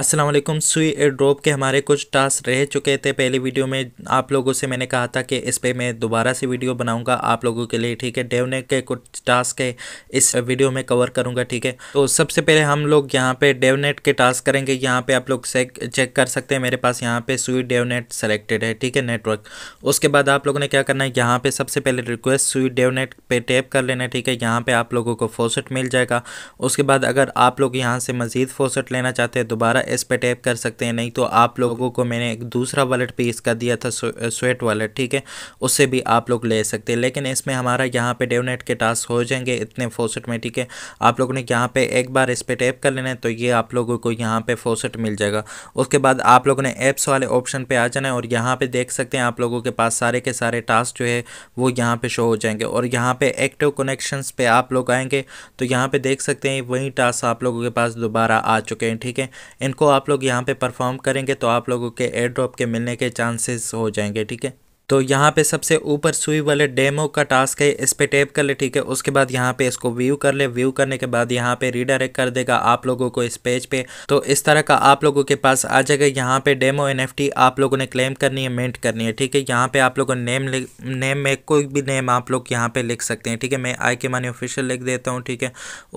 असलम सुई air drop के हमारे कुछ टास्क रह चुके थे पहले वीडियो में आप लोगों से मैंने कहा था कि इस पर मैं दोबारा से वीडियो बनाऊंगा आप लोगों के लिए ठीक है डेवनेट के कुछ टास्क है इस वीडियो में कवर करूंगा ठीक है तो सबसे पहले हम लोग यहाँ पे डेवनेट के टास्क करेंगे यहाँ पे आप लोग चेक कर सकते हैं मेरे पास यहाँ पर सुई डेवनेट सेलेक्टेड है ठीक है नेटवर्क उसके बाद आप लोगों ने क्या करना है यहाँ पर सबसे पहले रिक्वेस्ट सुई डेवनेट पर टैप कर लेना ठीक है यहाँ पर आप लोगों को फोसेट मिल जाएगा उसके बाद अगर आप लोग यहाँ से मज़ीद फोसेट लेना चाहते हैं दोबारा इस पर टैप कर सकते हैं नहीं तो आप लोगों को मैंने एक दूसरा वॉलेट पे इसका दिया था स्वेट वॉलेट ठीक है उससे भी आप लोग ले सकते हैं लेकिन इसमें हमारा यहाँ पे डेवनेट के टास्क हो जाएंगे इतने फोसेट में ठीक है आप लोगों ने यहाँ पे एक बार इस पर टैप कर लेना है तो ये आप लोगों को यहाँ पे फोसेट मिल जाएगा उसके बाद आप लोगों ने ऐप्स वाले ऑप्शन पे आ जाना है और यहाँ पे देख सकते हैं आप लोगों के पास सारे के सारे टास्क जो है वो यहाँ पे शो हो जाएंगे और यहाँ पे एक्टिव कनेक्शन पे आप लोग आएंगे तो यहाँ पे देख सकते हैं वही टास्क आप लोगों के पास दोबारा आ चुके हैं ठीक है इनको को आप लोग यहाँ पे परफॉर्म करेंगे तो आप लोगों के एयर ड्रॉप के मिलने के चांसेस हो जाएंगे ठीक है तो यहाँ पे सबसे ऊपर सुई वाले डेमो का टास्क है इस पर टेप कर ले ठीक है उसके बाद यहाँ पे इसको व्यू कर ले व्यू करने के बाद यहाँ पे रीडायरेक्ट कर देगा आप लोगों को इस पेज पे तो इस तरह का आप लोगों के पास आ जाएगा यहाँ पे डेमो एन आप लोगों ने क्लेम करनी है मेंट करनी है ठीक है यहाँ पे आप लोगों नेम नेम में कोई भी नेम आप लोग यहाँ पे लिख सकते हैं ठीक है मैं आई के मानी ऑफिशियल लिख देता हूँ ठीक है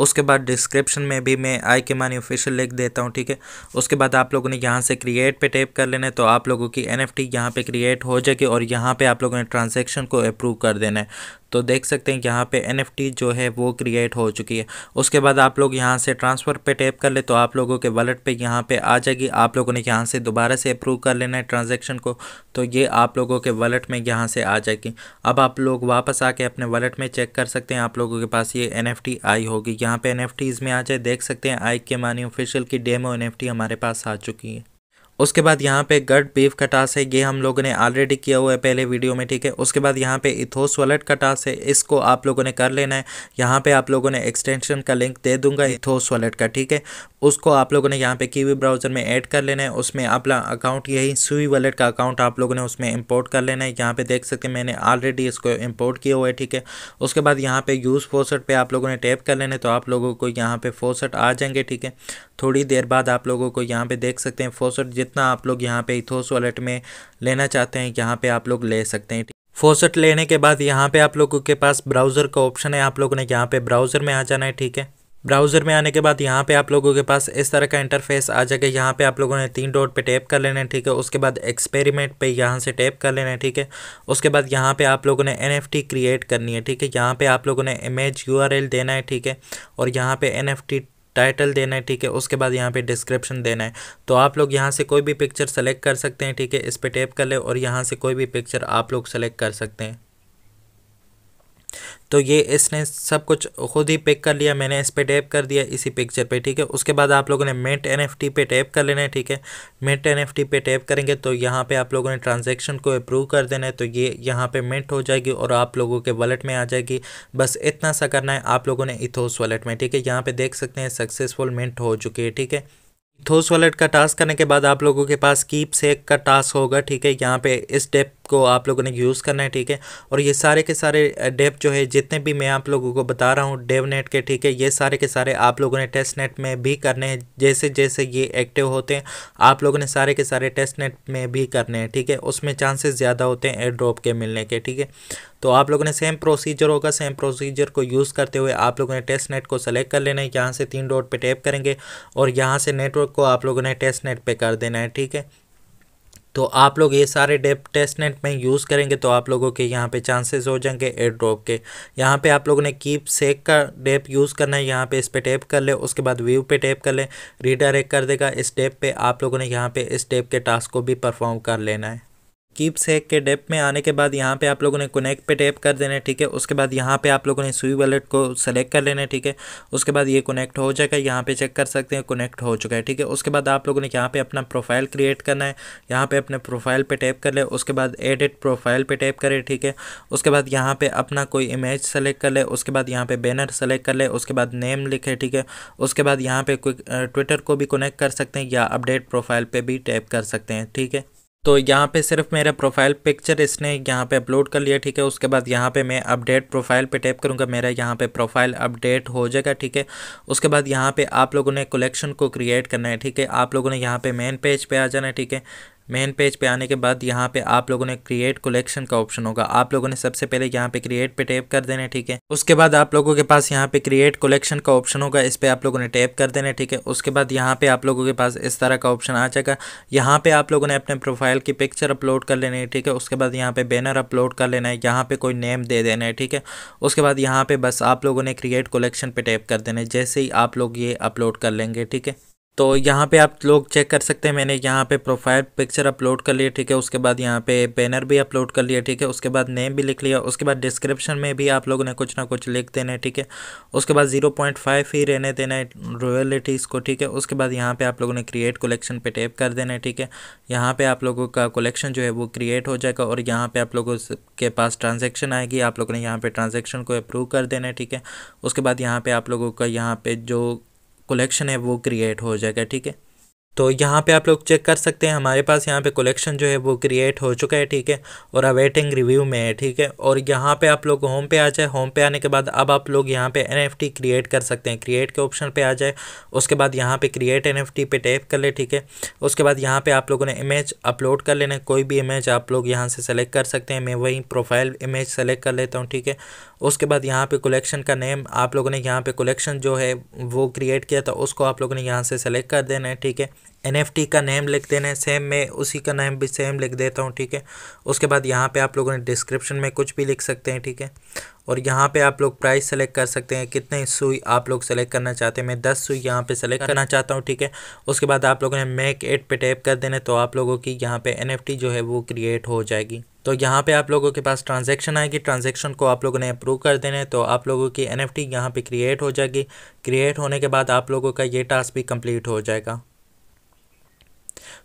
उसके बाद डिस्क्रिप्शन में भी मैं आई के मानी ऑफिशियल लिख देता हूँ ठीक है उसके बाद आप लोगों ने यहाँ से क्रिएट पे टैप कर लेना है तो आप लोगों की एन एफ टी यहाँ पे क्रिएट हो जाएगी और यहाँ यहाँ पे आप लोगों ने ट्रांजेक्शन को अप्रूव कर देना है तो देख सकते हैं कि यहाँ पे एन जो है वो क्रिएट हो चुकी है उसके बाद आप लोग यहाँ से ट्रांसफ़र पे टैप कर ले तो आप लोगों के वॉलेट पे यहाँ पे आ जाएगी आप लोगों ने यहाँ से दोबारा से अप्रूव कर लेना है ट्रांजेक्शन को तो ये आप लोगों के वॉलेट में यहाँ से आ जाएगी अब आप लोग वापस आके अपने वॉलेट में चेक कर सकते हैं आप लोगों के पास ये एन आई होगी यहाँ पे एन में आ जाए देख सकते हैं आई के मानी ऑफिशियल की डेमो एन हमारे पास आ चुकी है उसके बाद यहाँ पे गड बीफ का टास्क है ये हम लोगों ने ऑलरेडी किया हुआ है पहले वीडियो में ठीक है उसके बाद यहाँ पे इथोस वॉलेट का टास्क है इसको आप लोगों ने कर लेना है यहाँ पे आप लोगों ने एक्सटेंशन का लिंक दे दूंगा इथोस वॉलेट का ठीक है उसको आप लोगों ने यहाँ पे कीवी ब्राउज़र में ऐड कर लेना है उसमें अपना अकाउंट यही सुई वॉलेट का अकाउंट आप लोगों ने उसमें इंपोर्ट कर लेना है यहाँ पे देख सकते हैं मैंने ऑलरेडी इसको इंपोर्ट किया हुआ है ठीक है उसके बाद यहाँ पे यूज़ फोसट पे आप लोगों ने टैप कर लेना है तो आप लोगों को यहाँ पर फोसट आ जाएंगे ठीक है थोड़ी देर बाद आप लोगों को यहाँ पर देख सकते हैं फोसट जितना आप लोग यहाँ पे इथोस वॉलेट में लेना चाहते हैं यहाँ पर आप लोग ले सकते हैं फोसट लेने के बाद यहाँ पर आप लोगों के पास ब्राउज़र का ऑप्शन है आप लोगों ने यहाँ पर ब्राउज़र में आ जाना है ठीक है ब्राउज़र में आने के बाद यहाँ पे आप लोगों के पास इस तरह का इंटरफेस आ जाएगा यहाँ पे आप लोगों ने तीन डॉट पे टैप कर लेना है ठीक है उसके बाद एक्सपेरिमेंट पे यहाँ से टैप कर लेना है ठीक है उसके बाद यहाँ पे आप लोगों ने एनएफटी क्रिएट करनी है ठीक है यहाँ पे आप लोगों ने इमेज यूआरएल देना है ठीक है और यहाँ पर एन टाइटल देना है ठीक है उसके बाद यहाँ पे डिस्क्रिप्शन देना है तो आप लोग यहाँ से कोई भी पिक्चर सेलेक्ट कर सकते हैं ठीक है इस पर टैप कर ले और यहाँ से कोई भी पिक्चर आप लोग सेलेक्ट कर सकते हैं तो ये इसने सब कुछ खुद ही पिक कर लिया मैंने इस पर टैप कर दिया इसी पिक्चर पे ठीक है उसके बाद आप लोगों ने मेट एन एफ टी पे टैप कर लेना है ठीक है मेट एन एफ टी पे टैप करेंगे तो यहाँ पे आप लोगों ने ट्रांजेक्शन को अप्रूव कर देना है तो ये यहाँ पे मेट हो जाएगी और आप लोगों के वॉलेट में आ जाएगी बस इतना सा करना है आप लोगों ने इथोस वॉलेट में ठीक है यहाँ पे देख सकते हैं सक्सेसफुल मेंट हो चुकी है ठीक है थोस वॉलेट का टास्क करने के बाद आप लोगों के पास कीप सेक का टास्क होगा ठीक है यहाँ पे इस डेप को आप लोगों ने यूज़ करना है ठीक है और ये सारे के सारे डेप जो है जितने भी मैं आप लोगों को बता रहा हूँ डेव नेट के ठीक है ये सारे के सारे आप लोगों ने टेस्ट नेट में भी करने हैं जैसे जैसे ये एक्टिव होते हैं आप लोगों ने सारे के सारे टेस्ट नेट में भी करने हैं ठीक है उसमें चांसेस ज़्यादा होते हैं एयर ड्रॉप के मिलने के ठीक है तो आप लोगों ने सेम प्रोसीजर होगा सेम प्रोसीजर को यूज़ करते हुए आप लोगों ने टेस्ट नेट को सेलेक्ट कर लेना है यहाँ से तीन डॉट पे टैप करेंगे और यहाँ से नेटवर्क को आप लोगों ने टेस्ट नेट पे कर देना है ठीक है तो आप लोग ये सारे डेप टेस्ट नेट में यूज़ करेंगे तो आप लोगों के यहाँ पे चांसेस हो जाएंगे एयर ड्रॉप के यहाँ पे आप लोगों ने कीप सेक का डेप यूज़ करना है यहाँ पे इस पर टैप कर ले उसके बाद व्यू पे टैप कर ले रीडायरेक्ट कर देगा इस डेप पे आप लोगों ने यहाँ पे इस डेप के टास्क को भी परफॉर्म कर लेना है कीप सेक के डेप में आने के बाद यहाँ पे आप लोगों ने कनेक्ट पे टैप कर देना है ठीक है उसके बाद यहाँ पे आप लोगों ने सुई वॉलेट को सेलेक्ट कर लेना है ठीक है उसके बाद ये कनेक्ट हो जाएगा यहाँ पे चेक कर सकते हैं कनेक्ट हो चुका है ठीक है उसके बाद आप लोगों ने यहाँ पे अपना प्रोफाइल क्रिएट करना है यहाँ पर अपने प्रोफाइल पर टैप कर ले उसके बाद एडिट प्रोफाइल पर टैप करें ठीक है उसके बाद यहाँ पर अपना कोई इमेज सेलेक्ट कर ले उसके बाद यहाँ पे बैनर सेलेक्ट कर ले उसके बाद नेम लिखे ठीक है उसके बाद यहाँ पर कोई ट्विटर को भी कनेक्ट कर सकते हैं या अपडेट प्रोफाइल पर भी टैप कर सकते हैं ठीक है तो यहाँ पे सिर्फ मेरा प्रोफाइल पिक्चर इसने यहाँ पे अपलोड कर लिया ठीक है उसके बाद यहाँ पे मैं अपडेट प्रोफाइल पे टैप करूँगा मेरा यहाँ पे प्रोफाइल अपडेट हो जाएगा ठीक है उसके बाद यहाँ पे आप लोगों ने कलेक्शन को क्रिएट करना है ठीक है आप लोगों ने यहाँ पे मेन पेज पे आ जाना है ठीक है मेन पेज पे आने के बाद यहाँ पे आप लोगों ने क्रिएट कलेक्शन का ऑप्शन होगा आप लोगों ने सबसे पहले यहाँ पे क्रिएट पे टैप कर देना ठीक है उसके बाद आप लोगों के पास यहाँ पे क्रिएट कलेक्शन का ऑप्शन होगा इस पर आप लोगों ने टैप कर देना ठीक है उसके बाद यहाँ पे आप लोगों के पास इस तरह का ऑप्शन आ जाएगा यहाँ पे आप लोगों ने अपने प्रोफाइल की पिक्चर अपलोड कर लेनी है ठीक है उसके बाद यहाँ पे बैनर अपलोड कर लेना है यहाँ पे कोई नेम दे देना है ठीक है उसके बाद यहाँ पे बस आप लोगों ने क्रिएट कलेक्शन पे टैप कर देना है जैसे ही आप लोग ये अपलोड कर लेंगे ठीक है तो यहाँ पे आप लोग चेक कर सकते हैं मैंने यहाँ पे प्रोफाइल पिक्चर अपलोड कर लिया ठीक है उसके बाद यहाँ पे बैनर भी अपलोड कर लिया ठीक है उसके बाद नेम भी लिख लिया उसके बाद डिस्क्रिप्शन में भी आप लोगों ने कुछ ना कुछ लिख देना है ठीक है उसके बाद जीरो पॉइंट फाइव ही रहने देना है रोयलिटीज़ को ठीक है उसके बाद यहाँ पर आप लोगों ने क्रिएट कलेक्शन पर टैप कर देना है ठीक है यहाँ पर आप लोगों का कलेक्शन जो है वो क्रिएट हो जाएगा और यहाँ पर आप लोगों के पास ट्रांजेक्शन आएगी आप लोगों ने यहाँ पर ट्रांजेक्शन को अप्रूव कर देना है ठीक है उसके बाद यहाँ पर आप लोगों का यहाँ पर जो कलेक्शन है वो क्रिएट हो जाएगा ठीक है तो यहाँ पे आप लोग चेक कर सकते हैं हमारे पास यहाँ पे कलेक्शन जो है वो क्रिएट हो चुका है ठीक है और अवेटिंग रिव्यू में है ठीक है और यहाँ पे आप लोग होम पे आ जाए होम पे आने के बाद अब आप लोग यहाँ पे एनएफटी क्रिएट कर सकते हैं क्रिएट के ऑप्शन पे आ जाए उसके बाद यहाँ पे क्रिएट एनएफटी पे टैप कर ले ठीक है उसके बाद यहाँ पर आप लोगों ने इमेज अपलोड कर लेना कोई भी इमेज आप लोग यहाँ से सेलेक्ट कर सकते हैं मैं वही प्रोफाइल इमेज सेलेक्ट कर लेता हूँ ठीक है उसके बाद यहाँ पर कलेक्शन का नेम आप लोगों ने यहाँ पर कलेक्शन जो है वो क्रिएट किया था उसको आप लोगों ने यहाँ से सेलेक्ट कर देना है ठीक है एन का नेम लिख देना है सेम में उसी का नेम भी सेम लिख देता हूँ ठीक है उसके बाद यहाँ पे आप लोगों ने डिस्क्रिप्शन में कुछ भी लिख सकते हैं ठीक है और यहाँ पे आप लोग प्राइस सेलेक्ट कर सकते हैं कितने सुई आप लोग सेलेक्ट करना चाहते हैं मैं दस सुई यहाँ पे सेलेक्ट करना चाहता हूँ ठीक है उसके बाद आप लोगों ने मैक एट पे टैप कर देना तो आप लोगों की यहाँ पे एनएफटी जो है वो क्रिएट हो जाएगी तो यहाँ पे आप लोगों के पास ट्रांजैक्शन आएगी ट्रांजैक्शन को आप लोगों ने अप्रूव कर देने तो आप लोगों की एनएफटी यहाँ पे क्रिएट हो जाएगी क्रिएट होने के बाद आप लोगों का ये टास्क भी कंप्लीट हो जाएगा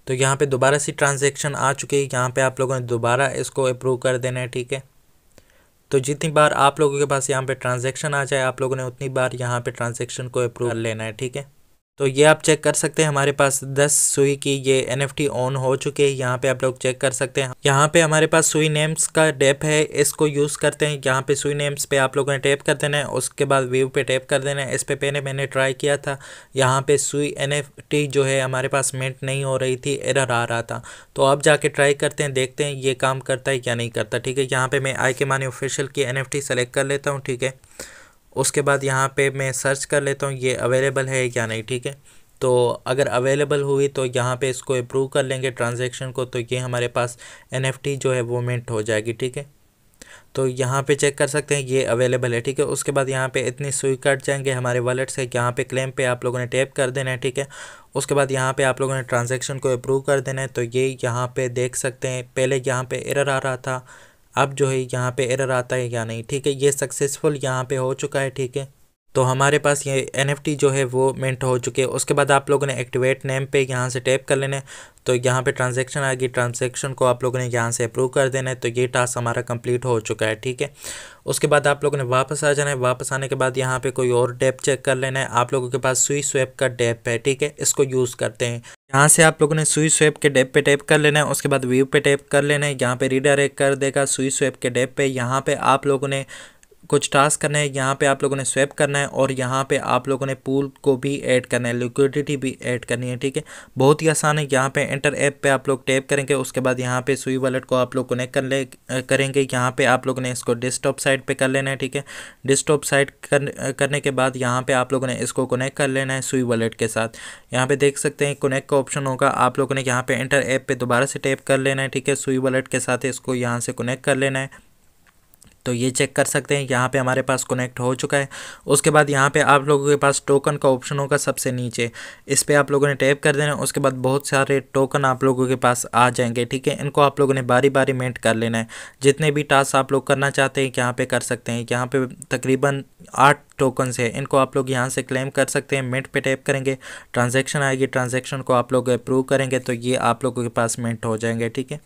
तो यहाँ पे दोबारा सी ट्रांजेक्शन आ चुकी है यहाँ पे आप लोगों ने दोबारा इसको अप्रूव कर देना है ठीक है तो जितनी बार आप लोगों के पास यहाँ पे ट्रांजेक्शन आ जाए आप लोगों ने उतनी बार यहाँ पे ट्रांजेक्शन को अप्रूव कर लेना है ठीक है तो ये आप चेक कर सकते हैं हमारे पास 10 सुई की ये एन ऑन हो चुकी है यहाँ पे आप लोग चेक कर सकते हैं यहाँ पे हमारे पास सुई नेम्स का डेप है इसको यूज़ करते हैं यहाँ पे सुई नेम्स पे आप लोगों ने टैप कर देना है उसके बाद व्यू पे टैप कर देना है इस पे पहले मैंने ट्राई किया था यहाँ पे सुई एन जो है हमारे पास मेंट नहीं हो रही थी एरर आ रहा था तो आप जाके ट्राई करते हैं देखते हैं ये काम करता है या नहीं करता ठीक है यहाँ पर मैं आई के मानी ऑफिशियल की एन सेलेक्ट कर लेता हूँ ठीक है उसके बाद यहाँ पे मैं सर्च कर लेता हूँ ये अवेलेबल है या नहीं ठीक है तो अगर अवेलेबल हुई तो यहाँ पे इसको अप्रूव कर लेंगे ट्रांजेक्शन को तो ये हमारे पास एन जो है वो मिनट हो जाएगी ठीक है तो यहाँ पे चेक कर सकते हैं ये अवेलेबल है ठीक है उसके बाद यहाँ पे इतनी सुई कट जाएंगे हमारे वॉलेट से यहाँ पे क्लेम पे आप लोगों ने टैप कर देना है ठीक है उसके बाद यहाँ पे आप लोगों ने ट्रांजैक्शन को अप्रूव कर देना है तो ये यहाँ पे देख सकते हैं पहले यहाँ पे एरर आ रहा था अब जो है यहाँ पे एरर आता है या नहीं ठीक है ये सक्सेसफुल यहाँ पे हो चुका है ठीक है तो हमारे पास ये एन जो है वो मिनट हो चुके है उसके बाद आप लोगों ने एक्टिवेट नेम पे यहाँ से टैप कर लेना है तो यहाँ पे ट्रांजैक्शन आएगी ट्रांजेक्शन ट्रांजैक्शन को आप लोगों ने यहाँ से अप्रूव कर देना है तो ये टास्क हमारा कंप्लीट हो चुका है ठीक है उसके बाद आप लोगों ने वापस आ जाना है वापस आने के बाद यहाँ पर कोई और डेप चेक कर लेना है आप लोगों के पास सुई स्वेप का डैप है ठीक है इसको यूज़ करते हैं यहाँ से आप लोगों ने सुई स्वेप के डेप पे टैप कर लेना है उसके बाद व्यू पे टैप कर लेना है यहाँ पे रीडायरेक्ट कर देगा सुई स्वेप के डेप पे यहाँ पे आप लोगों ने कुछ टास्क करने हैं यहाँ पे आप लोगों ने स्वेप करना है और यहाँ पे आप लोगों ने पूल को भी ऐड करना है लिक्विडिटी भी ऐड करनी है ठीक है बहुत ही आसान है यहाँ पे इंटर ऐप पे आप लोग टैप करेंगे उसके बाद यहाँ पे सुई वॉलेट को आप लोग कनेक्ट कर ले करेंगे यहाँ पे आप लोगों ने इसको डेस्कटॉप साइट पे कर लेना है ठीक है डिस्टॉप साइड कर, करने के बाद यहाँ पर आप लोगों ने इसको कनेक्ट कर लेना है सुई वॉलेट के साथ यहाँ पर देख सकते हैं कनेक्ट का ऑप्शन होगा आप लोगों ने यहाँ पर इंटर ऐप पर दोबारा से टैप कर लेना है ठीक है सुई वॉलेट के साथ इसको यहाँ से कनेक्ट कर लेना है तो ये चेक कर सकते हैं यहाँ पे हमारे पास कनेक्ट हो चुका है उसके बाद यहाँ पे आप लोगों के पास टोकन का ऑप्शन होगा सबसे नीचे इस पर आप लोगों ने टैप कर देना उसके बाद बहुत सारे टोकन आप लोगों के पास आ जाएंगे ठीक है इनको आप लोगों ने बारी बारी मेंट कर लेना है जितने भी टास्क आप लोग करना चाहते हैं यहाँ पर कर सकते हैं यहाँ पर तकरीबन आठ टोकन है इनको आप लोग यहाँ से क्लेम कर सकते हैं मिनट पे टैप करेंगे ट्रांजेक्शन आएगी ट्रांजेक्शन को आप लोग अप्रूव करेंगे तो ये आप लोगों के पास मेंट हो जाएंगे ठीक है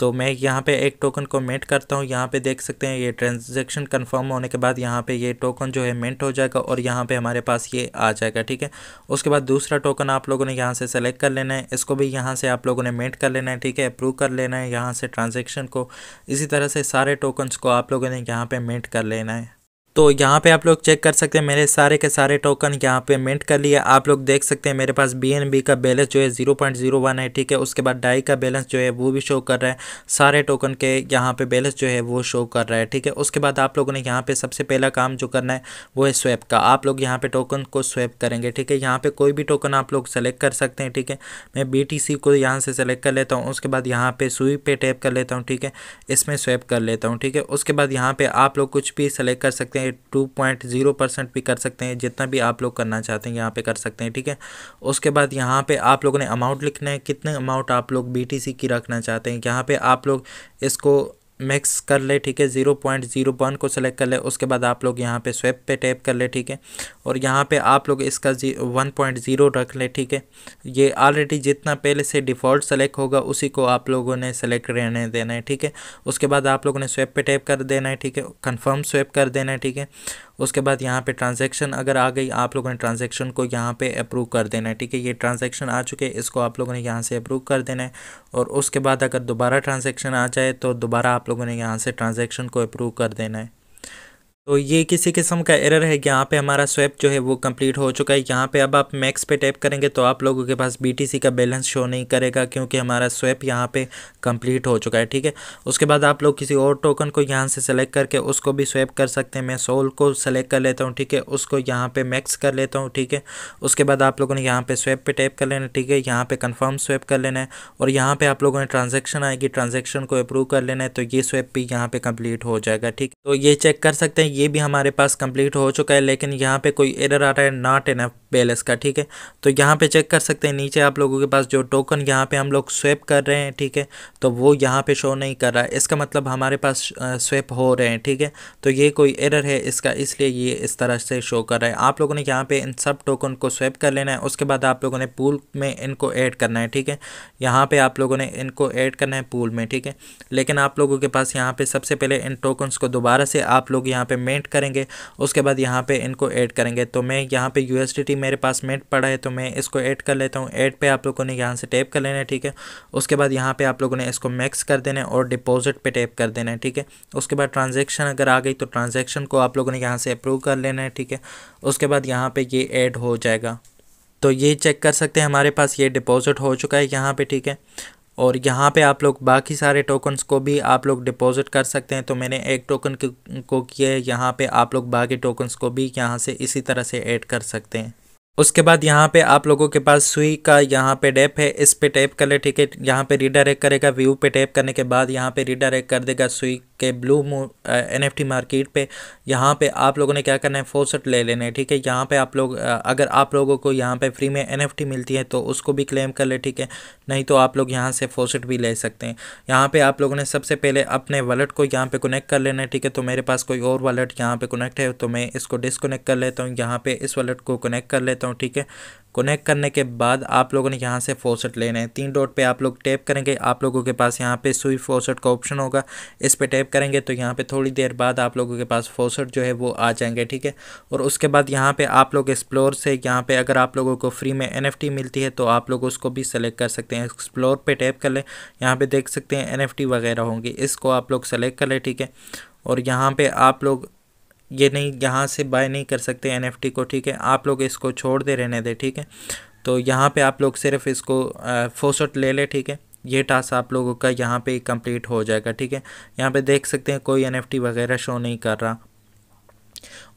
तो मैं यहाँ पे एक टोकन को मेंट करता हूँ यहाँ पे देख सकते हैं ये ट्रांजेक्शन कंफर्म होने के बाद यहाँ पे ये टोकन जो है मेंट हो जाएगा और यहाँ पे हमारे पास ये आ जाएगा ठीक है उसके बाद दूसरा टोकन आप लोगों ने यहाँ से सेलेक्ट कर लेना है इसको भी यहाँ से आप लोगों ने मेंट कर लेना है ठीक है अप्रूव कर लेना है यहाँ से ट्रांजेक्शन को इसी तरह से सारे टोकन्स को आप लोगों ने यहाँ पर मेंट कर लेना है तो यहाँ पे आप लोग चेक कर सकते हैं मेरे सारे के सारे टोकन यहाँ पे मेंट कर लिए आप लोग देख सकते हैं मेरे पास बी का बैलेंस जो है जीरो पॉइंट जीरो वन है ठीक है उसके बाद डाई का बैलेंस जो है वो भी शो कर रहा है सारे टोकन के यहाँ पे बैलेंस जो है वो शो कर रहा है ठीक है उसके बाद आप लोगों ने यहाँ पे सबसे पहला काम जो करना है वो है स्वैप का आप लोग यहाँ पे टोकन को स्वैप करेंगे ठीक है यहाँ पे कोई भी टोकन आप लोग सेलेक्ट कर सकते हैं ठीक है मैं बी को यहाँ से सेलेक्ट कर लेता हूँ उसके बाद यहाँ पे सुई पे टैप कर लेता हूँ ठीक है इसमें स्वैप कर लेता हूँ ठीक है उसके बाद यहाँ पे आप लोग कुछ भी सेलेक्ट कर सकते हैं टू पॉइंट ज़ीरो परसेंट भी कर सकते हैं जितना भी आप लोग करना चाहते हैं यहाँ पे कर सकते हैं ठीक है उसके बाद यहाँ पे आप लोगों ने अमाउंट लिखना है कितने अमाउंट आप लोग बीटीसी की रखना चाहते हैं यहाँ पे आप लोग इसको मैक्स कर ले ठीक है ज़ीरो पॉइंट ज़ीरो वन को सेलेक्ट कर ले उसके बाद आप लोग यहाँ पे स्वेप पे टैप कर ले ठीक है और यहाँ पे आप लोग इसका जी वन पॉइंट ज़ीरो रख ले ठीक है ये ऑलरेडी जितना पहले से डिफ़ॉल्ट सेलेक्ट होगा उसी को आप लोगों ने सेलेक्ट रहने देना है ठीक है उसके बाद आप लोगों ने स्वेप पे टैप कर देना है ठीक है कन्फर्म स्वेप कर देना है ठीक है उसके बाद यहाँ पे ट्रांजैक्शन अगर आ गई आप लोगों ने ट्रांजैक्शन को यहाँ पे अप्रूव कर देना है ठीक है ये ट्रांजैक्शन आ चुके इसको आप लोगों ने यहाँ से अप्रूव कर देना है और उसके बाद अगर दोबारा ट्रांजेक्शन आ जाए तो दोबारा आप लोगों ने यहाँ से ट्रांजेक्शन को अप्रूव कर देना है तो ये किसी किस्म का एरर है कि यहाँ पे हमारा स्वैप जो है वो कंप्लीट हो चुका है यहाँ पे अब आप मैक्स पे टैप करेंगे तो आप लोगों के पास बीटीसी का बैलेंस शो नहीं करेगा क्योंकि हमारा स्वैप यहाँ पे कंप्लीट हो चुका है ठीक है उसके बाद आप लोग किसी और टोकन को यहाँ से सेलेक्ट करके उसको भी स्वैप कर सकते हैं मैं सोल को सेलेक्ट कर लेता हूँ ठीक है उसको यहाँ पर मैक्स कर लेता हूँ ठीक है उसके बाद आप लोगों ने यहाँ पर स्वैप पर टैप कर लेना ठीक है यहाँ पर कन्फर्म स्वैप कर लेना है और यहाँ पर आप लोगों ने ट्रांजेक्शन आएगी ट्रांजेक्शन को अप्रूव कर लेना है तो ये स्वैप भी यहाँ पर कम्प्लीट हो जाएगा ठीक तो ये चेक कर सकते हैं ये भी हमारे पास कंप्लीट हो चुका है लेकिन यहाँ पे कोई एरर आ रहा है नॉट इनफ बैलेंस का ठीक है तो यहाँ पे चेक कर सकते हैं नीचे आप लोगों के पास जो टोकन यहाँ पे हम लोग स्वेप कर रहे हैं ठीक है तो वो यहाँ पे शो नहीं कर रहा है इसका मतलब हमारे पास स्वेप हो रहे हैं ठीक है तो ये कोई एरर है इसका इसलिए ये इस तरह से शो कर रहा है आप लोगों ने यहाँ पे इन सब टोकन को स्वेप कर लेना है उसके बाद आप लोगों ने पूल में इनको ऐड करना है ठीक है यहाँ पर आप लोगों ने इनको ऐड करना है पूल में ठीक है लेकिन आप लोगों के पास यहाँ पर सबसे पहले इन टोकन्स को दोबारा से आप लोग यहाँ पर मेंट करेंगे उसके बाद यहाँ पर इनको ऐड करेंगे तो मैं यहाँ पर यू मेरे पास मेट पड़ा है तो मैं इसको ऐड कर लेता हूँ ऐड पे आप लोगों ने यहाँ से टैप कर लेना है ठीक है उसके बाद यहाँ पे आप लोगों ने इसको मैक्स कर देना है और डिपॉजिट पे टैप कर देना है ठीक है उसके बाद ट्रांजेक्शन अगर आ गई तो ट्रांजेक्शन को आप लोगों ने यहाँ से अप्रूव कर लेना है ठीक है उसके बाद यहाँ पर ये ऐड हो जाएगा तो ये चेक कर सकते हैं हमारे पास ये डिपॉजिट हो चुका है यहाँ पर ठीक है और यहाँ पे आप लोग बाकी सारे टोकन्स को भी आप लोग डिपॉजिट कर सकते हैं तो मैंने एक टोकन को किया है यहाँ पे आप लोग बाकी टोकन्स को भी यहाँ से इसी तरह से ऐड कर सकते हैं उसके बाद यहाँ पे आप लोगों के पास सुई का यहाँ पे डैप है इस पे टैप कर ले ठीक है यहाँ पे रीडायरेक्ट करेगा व्यू पे टैप करने के बाद यहाँ पे रीडायरेक्ट कर देगा सुई के blue moon N F T market पे यहाँ पे आप लोगों ने क्या करना है फोसट ले लेना है ठीक है यहाँ पे आप लोग अगर आप लोगों को यहाँ पे फ्री में एन एफ टी मिलती है तो उसको भी क्लेम कर ले ठीक है नहीं तो आप लोग यहाँ से फोसट भी ले सकते हैं यहाँ पे आप लोगों ने सबसे पहले अपने वालेट को यहाँ पे कनेक्ट कर लेना है ठीक है तो मेरे पास कोई और वालेट यहाँ पे कनेक्ट है तो मैं इसको डिसकनेक्ट कर लेता हूँ यहाँ पे इस वालेट को कनेक्ट कर लेता हूँ ठीक है कनेक्ट करने के बाद आप लोगों ने यहाँ से फोसेट लेना है तीन डॉट पे आप लोग टैप करेंगे आप लोगों के पास यहाँ पे सुई फोसेट का ऑप्शन होगा इस पर टैप करेंगे तो यहाँ पे थोड़ी देर बाद आप लोगों के पास फोसेट जो है वो आ जाएंगे ठीक है और उसके बाद यहाँ पे आप लोग एक्सप्लोर से यहाँ पे अगर आप लोगों को फ्री में एन मिलती है तो आप लोग उसको भी सेलेक्ट कर सकते हैं एक्सप्लोर पर टैप कर लें यहाँ पर देख सकते हैं एन वगैरह होंगी इसको आप लोग सेलेक्ट कर लें ठीक है और यहाँ पर आप लोग ये नहीं यहाँ से बाय नहीं कर सकते एन को ठीक है आप लोग इसको छोड़ दे रहने दे ठीक है तो यहाँ पे आप लोग सिर्फ इसको फोसट ले ले ठीक है ये टास्क आप लोगों का यहाँ पे कंप्लीट हो जाएगा ठीक है यहाँ पे देख सकते हैं कोई एन वगैरह शो नहीं कर रहा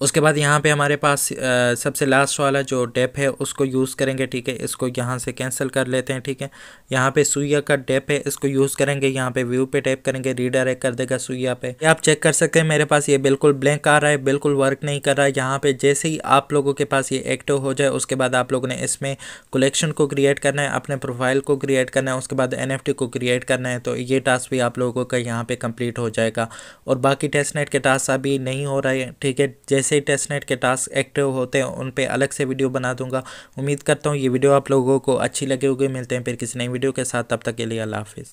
उसके बाद यहाँ पे हमारे पास आ, सबसे लास्ट वाला जो डेप है उसको यूज़ करेंगे ठीक है इसको यहाँ से कैंसिल कर लेते हैं ठीक है यहाँ पे सुइया का डेप है इसको यूज़ करेंगे यहाँ पे व्यू पे टैप करेंगे रीडायरेक्ट कर देगा सुइया पे आप चेक कर सकते हैं मेरे पास ये बिल्कुल ब्लैंक आ रहा है बिल्कुल वर्क नहीं कर रहा है यहाँ पर जैसे ही आप लोगों के पास ये एक्टिव हो जाए उसके बाद आप लोगों ने इसमें कलेक्शन को क्रिएट करना है अपने प्रोफाइल को क्रिएट करना है उसके बाद एन को क्रिएट करना है तो ये टास्क भी आप लोगों का यहाँ पर कंप्लीट हो जाएगा और बाकी टेस्ट के टास्क अभी नहीं हो रहा है ठीक है जैसे ही टेस्टनेट के टास्क एक्टिव होते हैं उन पर अलग से वीडियो बना दूंगा उम्मीद करता हूँ ये वीडियो आप लोगों को अच्छी लगी होगी मिलते हैं फिर किसी नई वीडियो के साथ तब तक के लिए अल्लाह हाफिज़